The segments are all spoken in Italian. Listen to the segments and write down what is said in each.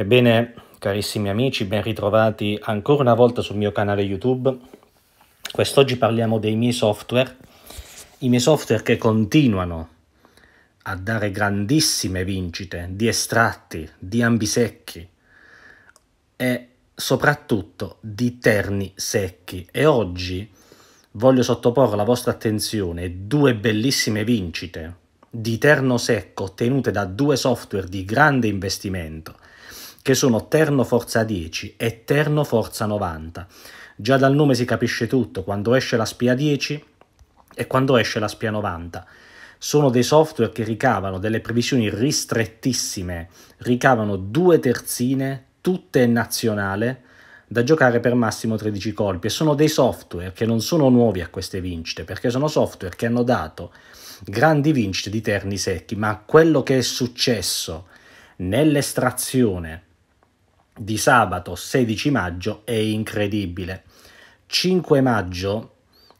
Ebbene, carissimi amici, ben ritrovati ancora una volta sul mio canale YouTube. Quest'oggi parliamo dei miei software, i miei software che continuano a dare grandissime vincite di estratti, di ambisecchi e soprattutto di terni secchi. E oggi voglio sottoporre alla vostra attenzione due bellissime vincite di terno secco ottenute da due software di grande investimento che sono Terno Forza 10 e Terno Forza 90. Già dal nome si capisce tutto, quando esce la spia 10 e quando esce la spia 90 sono dei software che ricavano delle previsioni ristrettissime, ricavano due terzine, tutte nazionale, da giocare per massimo 13 colpi e sono dei software che non sono nuovi a queste vincite, perché sono software che hanno dato grandi vincite di terni secchi, ma quello che è successo nell'estrazione di sabato 16 maggio è incredibile. 5 maggio,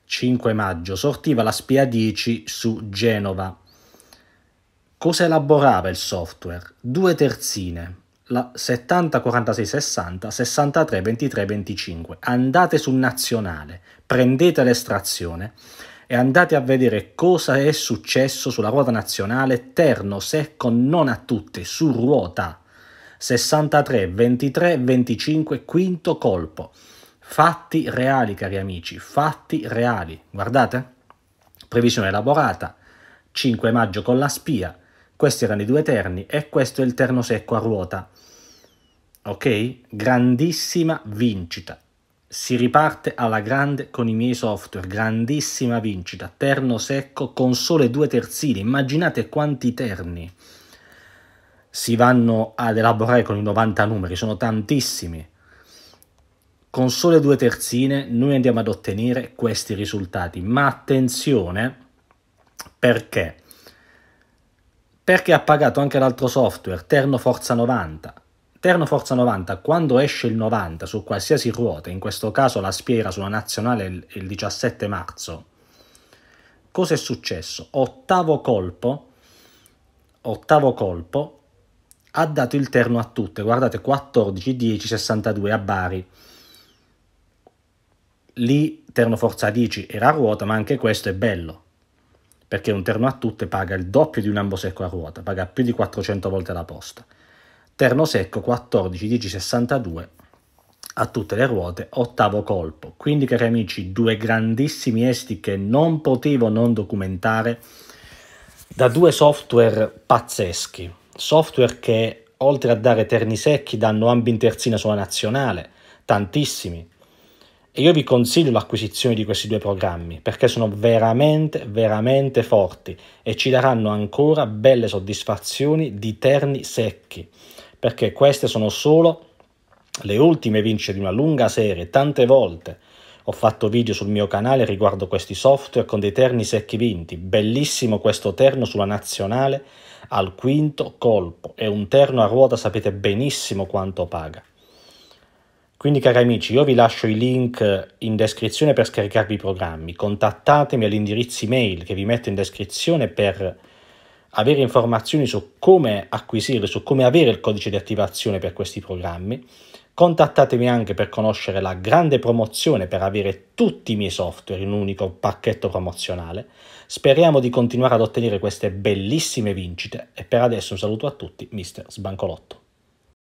5 maggio sortiva la spia 10 su Genova. Cosa elaborava il software? Due terzine, la 70 46 60 63 23 25 andate sul nazionale prendete l'estrazione e andate a vedere cosa è successo sulla ruota nazionale terno secco non a tutte su ruota 63, 23, 25, quinto colpo. Fatti reali, cari amici, fatti reali. Guardate, previsione elaborata, 5 maggio con la spia, questi erano i due terni e questo è il terno secco a ruota. Ok? Grandissima vincita. Si riparte alla grande con i miei software, grandissima vincita, terno secco con sole due terzini, immaginate quanti terni si vanno ad elaborare con i 90 numeri, sono tantissimi. Con sole due terzine noi andiamo ad ottenere questi risultati, ma attenzione perché? Perché ha pagato anche l'altro software, Terno Forza 90. Terno Forza 90, quando esce il 90 su qualsiasi ruota, in questo caso la spiera sulla nazionale il, il 17 marzo, cosa è successo? Ottavo colpo, ottavo colpo, ha dato il terno a tutte, guardate 14, 10, 62 a Bari. Lì terno forza 10 era a ruota, ma anche questo è bello, perché un terno a tutte paga il doppio di un ambo secco a ruota, paga più di 400 volte la posta. Terno secco 14, 10, 62 a tutte le ruote, ottavo colpo. Quindi cari amici, due grandissimi esti che non potevo non documentare da due software pazzeschi software che oltre a dare terni secchi danno ambi in terzina sulla nazionale, tantissimi. E io vi consiglio l'acquisizione di questi due programmi perché sono veramente, veramente forti e ci daranno ancora belle soddisfazioni di terni secchi perché queste sono solo le ultime vince di una lunga serie, tante volte ho fatto video sul mio canale riguardo questi software con dei terni secchi vinti. Bellissimo questo terno sulla nazionale al quinto colpo. È un terno a ruota, sapete benissimo quanto paga. Quindi cari amici, io vi lascio i link in descrizione per scaricarvi i programmi. Contattatemi all'indirizzo email che vi metto in descrizione per avere informazioni su come acquisirli, su come avere il codice di attivazione per questi programmi. Contattatemi anche per conoscere la grande promozione per avere tutti i miei software in un unico pacchetto promozionale. Speriamo di continuare ad ottenere queste bellissime vincite e per adesso un saluto a tutti, Mr. Sbancolotto.